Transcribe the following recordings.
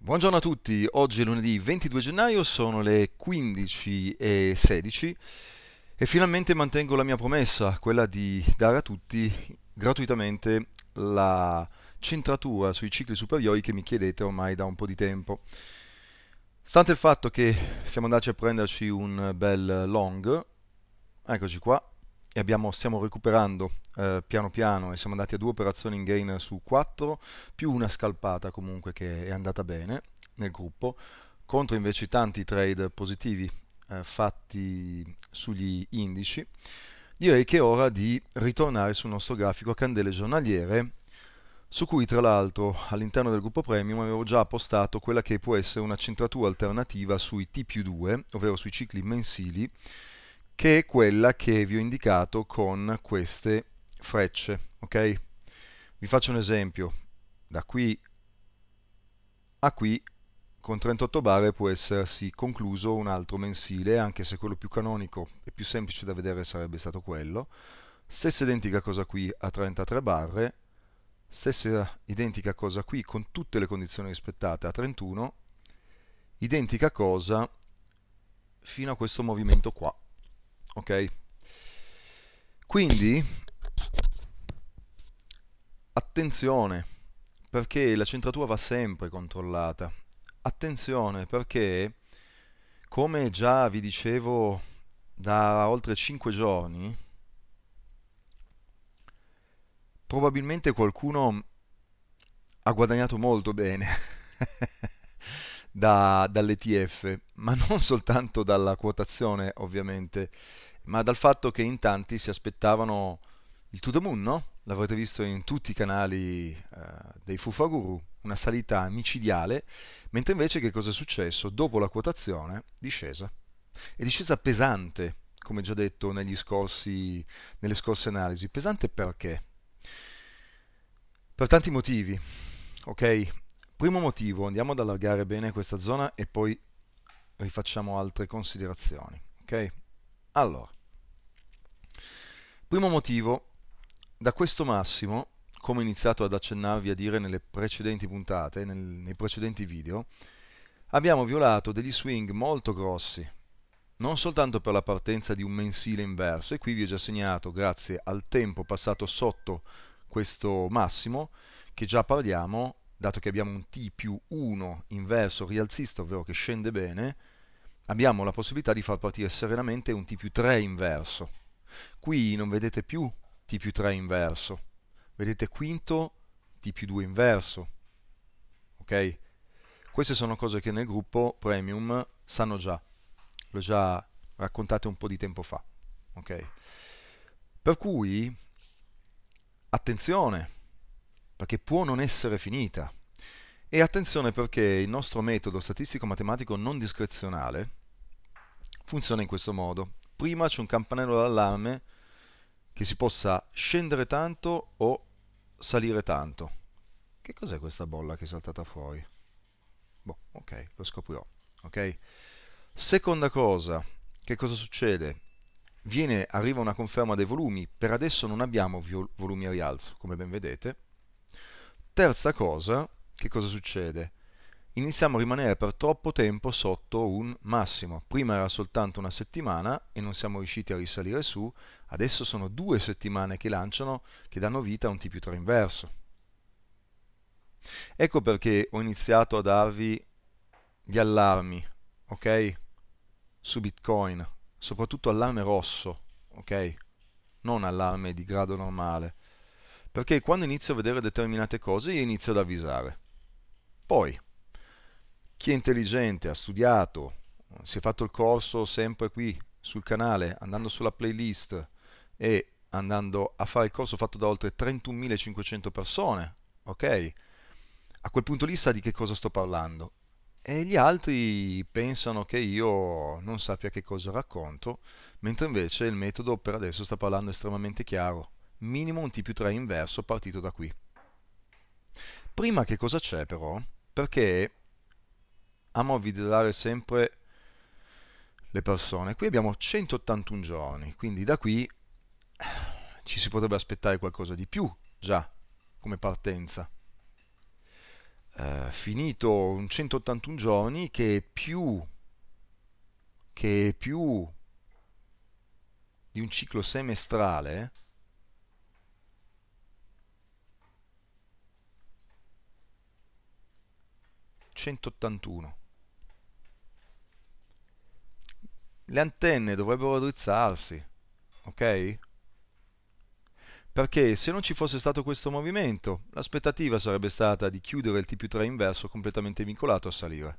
Buongiorno a tutti, oggi è lunedì 22 gennaio, sono le 15.16 e finalmente mantengo la mia promessa, quella di dare a tutti gratuitamente la centratura sui cicli superiori che mi chiedete ormai da un po' di tempo. Stante il fatto che siamo andati a prenderci un bel long, eccoci qua, e abbiamo, stiamo recuperando eh, piano piano e siamo andati a due operazioni in gain su 4 più una scalpata comunque che è andata bene nel gruppo contro invece tanti trade positivi eh, fatti sugli indici direi che è ora di ritornare sul nostro grafico a candele giornaliere su cui tra l'altro all'interno del gruppo premium avevo già postato quella che può essere una centratura alternativa sui T2 ovvero sui cicli mensili che è quella che vi ho indicato con queste frecce, ok? Vi faccio un esempio, da qui a qui con 38 barre può essersi concluso un altro mensile, anche se quello più canonico e più semplice da vedere sarebbe stato quello. Stessa identica cosa qui a 33 barre, stessa identica cosa qui con tutte le condizioni rispettate a 31, identica cosa fino a questo movimento qua ok? Quindi attenzione perché la centratura va sempre controllata. Attenzione perché come già vi dicevo da oltre 5 giorni probabilmente qualcuno ha guadagnato molto bene da, dall'ETF, ma non soltanto dalla quotazione ovviamente, ma dal fatto che in tanti si aspettavano il to the moon, no? L'avrete visto in tutti i canali eh, dei Fufaguru, una salita micidiale, mentre invece che cosa è successo? Dopo la quotazione, discesa. E discesa pesante, come già detto scorsi, nelle scorse analisi. Pesante perché? Per tanti motivi, ok? Primo motivo, andiamo ad allargare bene questa zona e poi rifacciamo altre considerazioni. Ok? Allora, primo motivo, da questo massimo, come ho iniziato ad accennarvi a dire nelle precedenti puntate, nel, nei precedenti video, abbiamo violato degli swing molto grossi, non soltanto per la partenza di un mensile inverso, e qui vi ho già segnato, grazie al tempo passato sotto questo massimo, che già parliamo dato che abbiamo un T più 1 inverso rialzista, ovvero che scende bene, abbiamo la possibilità di far partire serenamente un T più 3 inverso. Qui non vedete più T più 3 inverso, vedete quinto T più 2 inverso. Ok? Queste sono cose che nel gruppo Premium sanno già, l'ho già raccontato un po' di tempo fa. Ok? Per cui, attenzione! perché può non essere finita. E attenzione perché il nostro metodo statistico-matematico non discrezionale funziona in questo modo. Prima c'è un campanello d'allarme che si possa scendere tanto o salire tanto. Che cos'è questa bolla che è saltata fuori? Boh, ok, lo scoprirò. Okay? Seconda cosa, che cosa succede? Viene, arriva una conferma dei volumi, per adesso non abbiamo volumi a rialzo, come ben vedete, Terza cosa, che cosa succede? Iniziamo a rimanere per troppo tempo sotto un massimo. Prima era soltanto una settimana e non siamo riusciti a risalire su, adesso sono due settimane che lanciano, che danno vita a un T3 inverso. Ecco perché ho iniziato a darvi gli allarmi, ok? Su Bitcoin, soprattutto allarme rosso, ok? Non allarme di grado normale perché quando inizio a vedere determinate cose io inizio ad avvisare. Poi, chi è intelligente, ha studiato, si è fatto il corso sempre qui sul canale, andando sulla playlist e andando a fare il corso fatto da oltre 31.500 persone, ok? A quel punto lì sa di che cosa sto parlando e gli altri pensano che io non sappia che cosa racconto, mentre invece il metodo per adesso sta parlando estremamente chiaro minimo un t più 3 inverso partito da qui. Prima che cosa c'è però? Perché amo vigilare sempre le persone. Qui abbiamo 181 giorni, quindi da qui eh, ci si potrebbe aspettare qualcosa di più già come partenza. Uh, finito un 181 giorni che più che più di un ciclo semestrale 181. Le antenne dovrebbero drizzarsi, ok? Perché se non ci fosse stato questo movimento, l'aspettativa sarebbe stata di chiudere il TP3 inverso completamente vincolato a salire.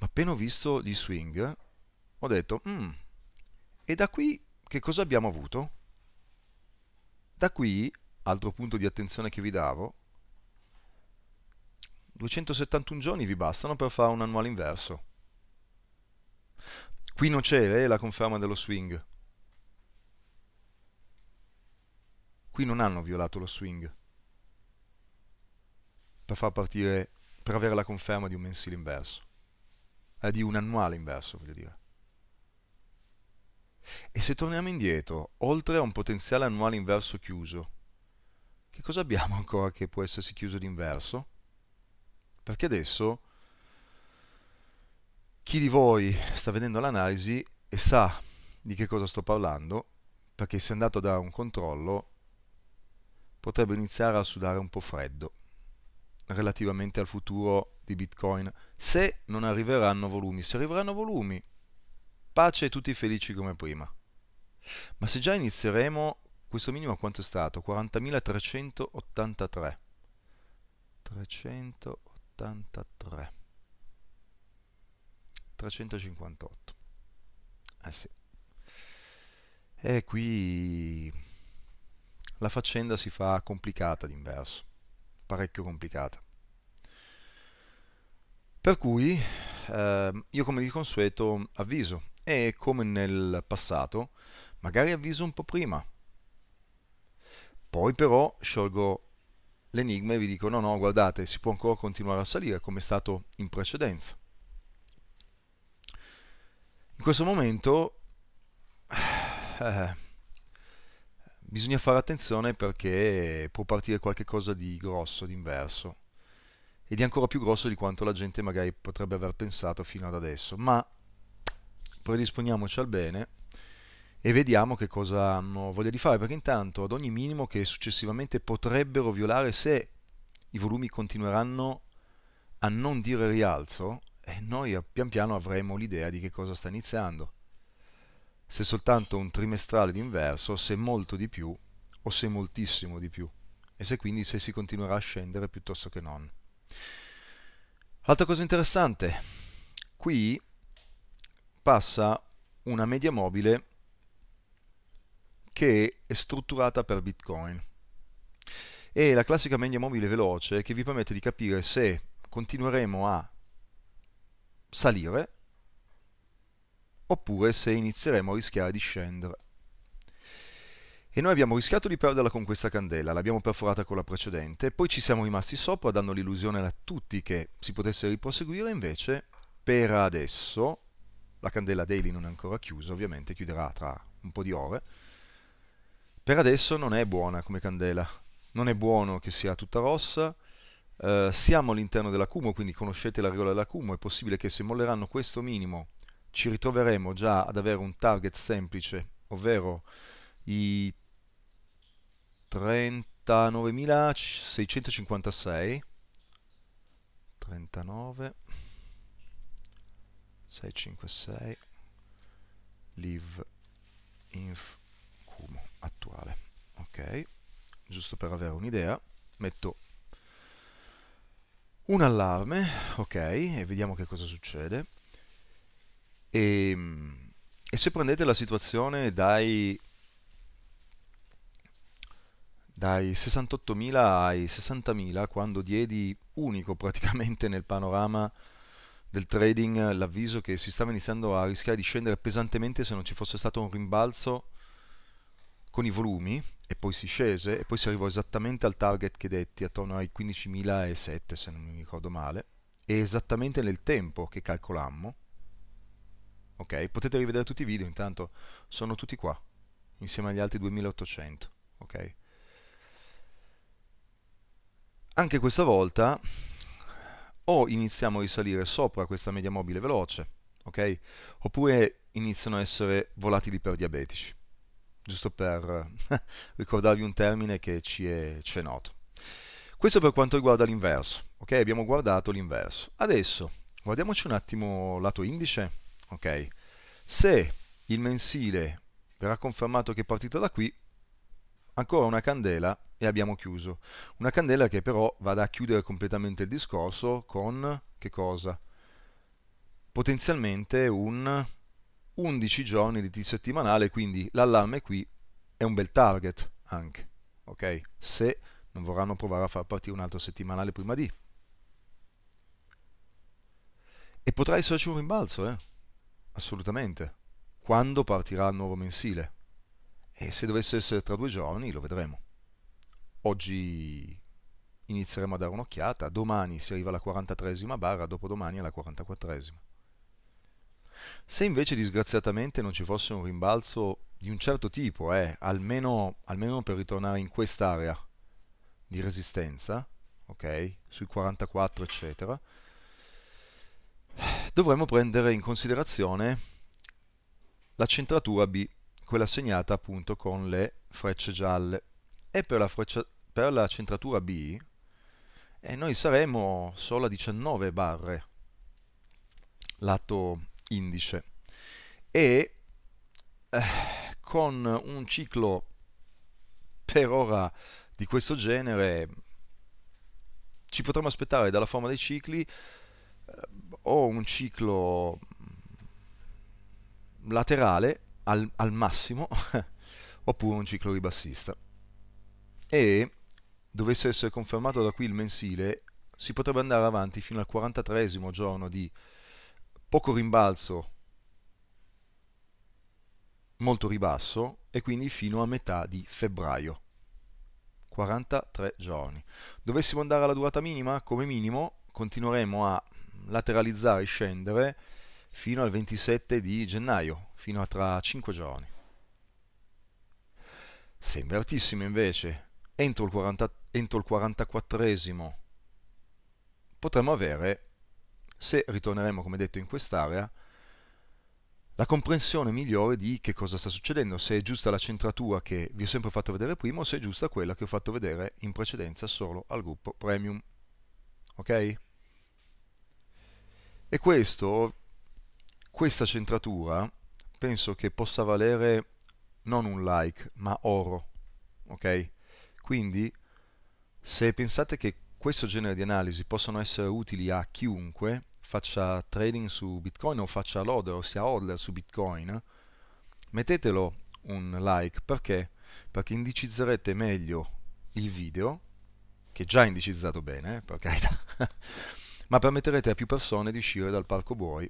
Ma appena ho visto gli swing, ho detto, mm, e da qui che cosa abbiamo avuto? Da qui, altro punto di attenzione che vi davo, 271 giorni vi bastano per fare un annuale inverso. Qui non c'è eh, la conferma dello swing. Qui non hanno violato lo swing per far partire, per avere la conferma di un mensile inverso, eh, di un annuale inverso, voglio dire. E se torniamo indietro, oltre a un potenziale annuale inverso chiuso, che cosa abbiamo ancora che può essersi chiuso d'inverso? Perché adesso chi di voi sta vedendo l'analisi e sa di che cosa sto parlando, perché se è andato da un controllo, potrebbe iniziare a sudare un po' freddo relativamente al futuro di Bitcoin, se non arriveranno volumi. Se arriveranno volumi, pace e tutti felici come prima. Ma se già inizieremo, questo minimo quanto è stato? 40.383. 383. 73 358 eh sì e qui la faccenda si fa complicata d'inverso parecchio complicata per cui eh, io come di consueto avviso e come nel passato magari avviso un po' prima poi però sciolgo l'enigma e vi dicono no, no, guardate, si può ancora continuare a salire come è stato in precedenza. In questo momento eh, bisogna fare attenzione perché può partire qualcosa di grosso, di inverso, e di ancora più grosso di quanto la gente magari potrebbe aver pensato fino ad adesso, ma predisponiamoci al bene e vediamo che cosa hanno voglia di fare, perché intanto ad ogni minimo che successivamente potrebbero violare se i volumi continueranno a non dire rialzo, eh, noi eh, pian piano avremo l'idea di che cosa sta iniziando. Se soltanto un trimestrale d'inverso, se molto di più o se moltissimo di più, e se quindi se si continuerà a scendere piuttosto che non. Altra cosa interessante, qui passa una media mobile che è strutturata per Bitcoin. È la classica media mobile veloce che vi permette di capire se continueremo a salire oppure se inizieremo a rischiare di scendere. E noi abbiamo rischiato di perderla con questa candela, l'abbiamo perforata con la precedente, poi ci siamo rimasti sopra dando l'illusione a tutti che si potesse riproseguire, invece per adesso la candela daily non è ancora chiusa, ovviamente chiuderà tra un po' di ore, per adesso non è buona come candela, non è buono che sia tutta rossa, eh, siamo all'interno dell'acumo, quindi conoscete la regola dell'acumo, è possibile che se molleranno questo minimo ci ritroveremo già ad avere un target semplice, ovvero i 39.656 39 656 live inf attuale. Ok, giusto per avere un'idea, metto un allarme, ok, e vediamo che cosa succede. E, ehm, e se prendete la situazione dai, dai 68.000 ai 60.000, quando diedi unico praticamente nel panorama del trading l'avviso che si stava iniziando a rischiare di scendere pesantemente se non ci fosse stato un rimbalzo con i volumi e poi si scese e poi si arrivò esattamente al target che detti, attorno ai 15.007 se non mi ricordo male, e esattamente nel tempo che calcolammo. Ok, potete rivedere tutti i video, intanto sono tutti qua, insieme agli altri 2800. Ok. Anche questa volta o iniziamo a risalire sopra questa media mobile veloce, ok? Oppure iniziano a essere volatili per diabetici giusto per eh, ricordarvi un termine che ci è, ci è noto. Questo per quanto riguarda l'inverso, ok? Abbiamo guardato l'inverso. Adesso guardiamoci un attimo lato indice, ok? Se il mensile verrà confermato che è partito da qui, ancora una candela e abbiamo chiuso. Una candela che però vada a chiudere completamente il discorso con che cosa? Potenzialmente un 11 giorni di T settimanale, quindi l'allarme qui è un bel target anche, ok? Se non vorranno provare a far partire un altro settimanale prima di. E potrà esserci un rimbalzo, eh? Assolutamente. Quando partirà il nuovo mensile? E se dovesse essere tra due giorni lo vedremo. Oggi inizieremo a dare un'occhiata, domani si arriva alla 43esima barra, dopodomani alla 44esima. Se invece disgraziatamente non ci fosse un rimbalzo di un certo tipo, eh, almeno, almeno per ritornare in quest'area di resistenza, ok, sui 44 eccetera, dovremmo prendere in considerazione la centratura B, quella segnata appunto con le frecce gialle. E per la, freccia, per la centratura B eh, noi saremo solo a 19 barre lato indice e eh, con un ciclo per ora di questo genere ci potremmo aspettare dalla forma dei cicli eh, o un ciclo laterale al, al massimo oppure un ciclo ribassista e dovesse essere confermato da qui il mensile si potrebbe andare avanti fino al 43 giorno di poco rimbalzo, molto ribasso e quindi fino a metà di febbraio. 43 giorni. Dovessimo andare alla durata minima, come minimo continueremo a lateralizzare e scendere fino al 27 di gennaio, fino a tra 5 giorni. Se invertissimo invece entro il, 40, entro il 44esimo potremmo avere se ritorneremo come detto in quest'area, la comprensione migliore di che cosa sta succedendo, se è giusta la centratura che vi ho sempre fatto vedere prima o se è giusta quella che ho fatto vedere in precedenza solo al gruppo premium. Ok? E questo, questa centratura, penso che possa valere non un like, ma oro. Ok? Quindi, se pensate che questo genere di analisi possano essere utili a chiunque, faccia trading su Bitcoin o faccia loader o sia hodler su Bitcoin, mettetelo un like perché? Perché indicizzerete meglio il video, che già è indicizzato bene, eh, per carità, ma permetterete a più persone di uscire dal palco buoi.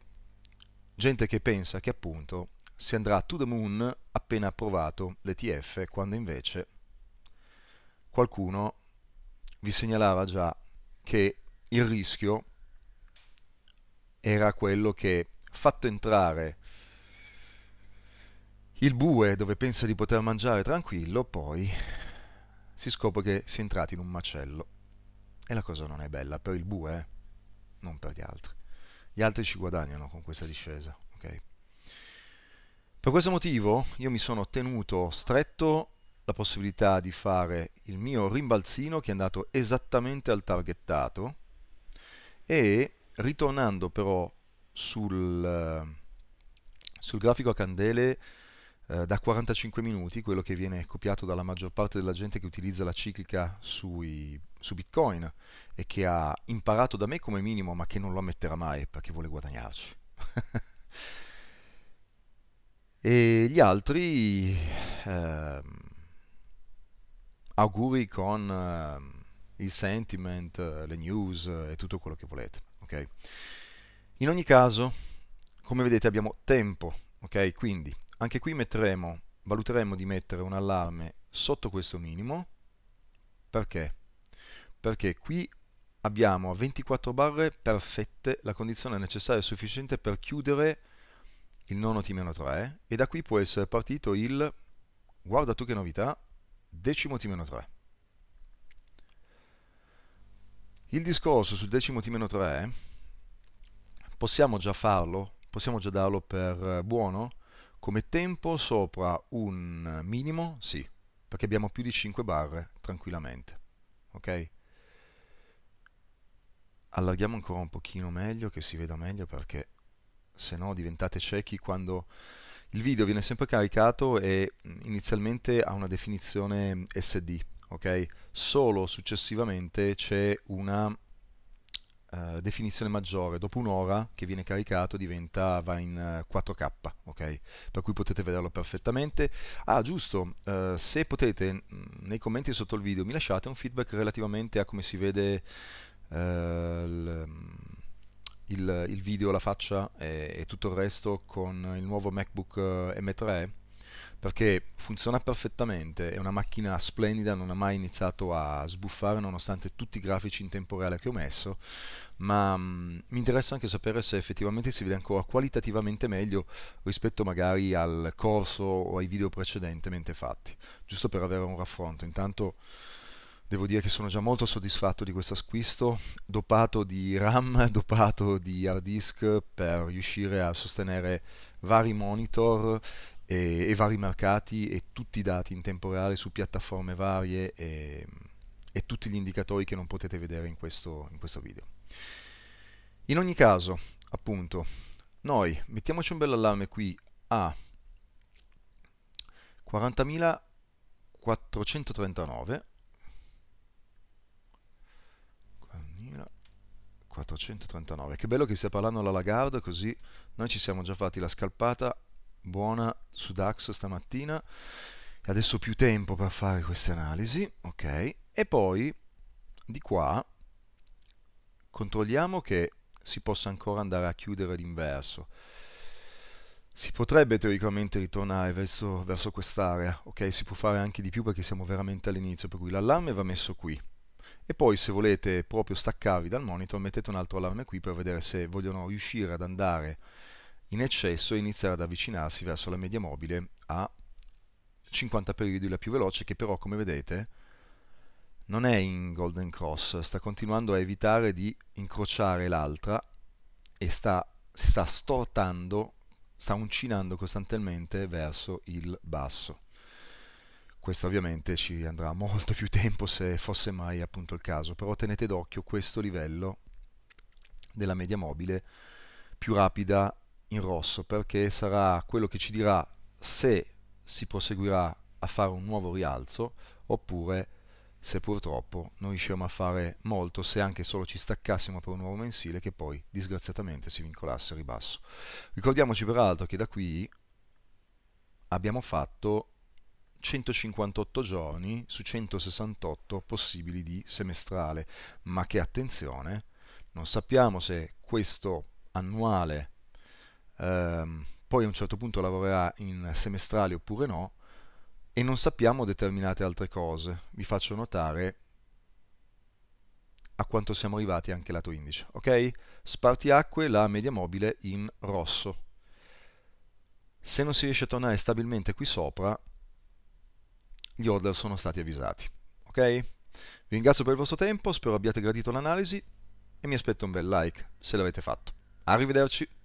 Gente che pensa che appunto si andrà to the moon appena approvato l'ETF, quando invece qualcuno vi segnalava già che il rischio era quello che, fatto entrare il bue dove pensa di poter mangiare tranquillo, poi si scopre che si è entrati in un macello. E la cosa non è bella per il bue, eh, non per gli altri. Gli altri ci guadagnano con questa discesa, ok? Per questo motivo io mi sono tenuto stretto la possibilità di fare il mio rimbalzino che è andato esattamente al targettato e ritornando però sul, eh, sul grafico a candele eh, da 45 minuti, quello che viene copiato dalla maggior parte della gente che utilizza la ciclica sui, su Bitcoin e che ha imparato da me come minimo, ma che non lo ammetterà mai perché vuole guadagnarci. e gli altri eh, auguri con eh, il sentiment, le news e tutto quello che volete. Okay. In ogni caso, come vedete abbiamo tempo, okay? quindi anche qui metteremo, valuteremo di mettere un allarme sotto questo minimo, perché? Perché qui abbiamo a 24 barre perfette la condizione necessaria e sufficiente per chiudere il nono T-3 eh? e da qui può essere partito il, guarda tu che novità, decimo T-3. Il discorso sul decimo T-3 possiamo già farlo, possiamo già darlo per eh, buono come tempo sopra un minimo, sì, perché abbiamo più di 5 barre tranquillamente. Ok? Allarghiamo ancora un pochino meglio, che si veda meglio perché se no diventate ciechi quando il video viene sempre caricato e mm, inizialmente ha una definizione SD ok? Solo successivamente c'è una Uh, definizione maggiore dopo un'ora che viene caricato diventa va in uh, eh, 4k ok per cui potete vederlo perfettamente ah giusto uh, se potete mm, nei commenti sotto il video mi lasciate un feedback relativamente a come si vede mm, il, il, video la faccia e, e tutto il resto con il nuovo macbook m3 perché funziona perfettamente, è una macchina splendida, non ha mai iniziato a sbuffare nonostante tutti i grafici in tempo reale che ho messo, ma mh, mm, mi interessa anche sapere se effettivamente si vede ancora qualitativamente meglio rispetto magari al corso o ai video precedentemente fatti, giusto per avere un raffronto. Intanto devo dire che sono già molto soddisfatto di questo acquisto, dopato di RAM, dopato di hard disk per riuscire a sostenere vari monitor e, e, vari mercati e tutti i dati in tempo reale su piattaforme varie e, e tutti gli indicatori che non potete vedere in questo, in questo video. In ogni caso, appunto, noi mettiamoci un bell'allarme qui a 40.439 40.439 che bello che stia parlando la Lagarde così noi ci siamo già fatti la scalpata buona su DAX stamattina e adesso ho più tempo per fare queste analisi, ok? E poi di qua controlliamo che si possa ancora andare a chiudere l'inverso. Si potrebbe teoricamente ritornare verso, verso quest'area, ok? Si può fare anche di più perché siamo veramente all'inizio, per cui l'allarme va messo qui. E poi se volete proprio staccarvi dal monitor mettete un altro allarme qui per vedere se vogliono riuscire ad andare in eccesso e iniziare ad avvicinarsi verso la media mobile a 50 periodi la più veloce che però come vedete non è in golden cross, sta continuando a evitare di incrociare l'altra e sta, si sta stortando, sta uncinando costantemente verso il basso. Questo ovviamente ci andrà molto più tempo se fosse mai appunto il caso, però tenete d'occhio questo livello della media mobile più rapida in rosso perché sarà quello che ci dirà se si proseguirà a fare un nuovo rialzo oppure se purtroppo non riusciremo a fare molto se anche solo ci staccassimo per un nuovo mensile che poi disgraziatamente si vincolasse a ribasso. Ricordiamoci peraltro che da qui abbiamo fatto 158 giorni su 168 possibili di semestrale, ma che attenzione, non sappiamo se questo annuale ehm, poi a un certo punto lavorerà in semestrali oppure no, e non sappiamo determinate altre cose. Vi faccio notare a quanto siamo arrivati anche lato indice. Ok? Spartiacque la media mobile in rosso. Se non si riesce a tornare stabilmente qui sopra, gli order sono stati avvisati. Ok? Vi ringrazio per il vostro tempo, spero abbiate gradito l'analisi e mi aspetto un bel like se l'avete fatto. Arrivederci!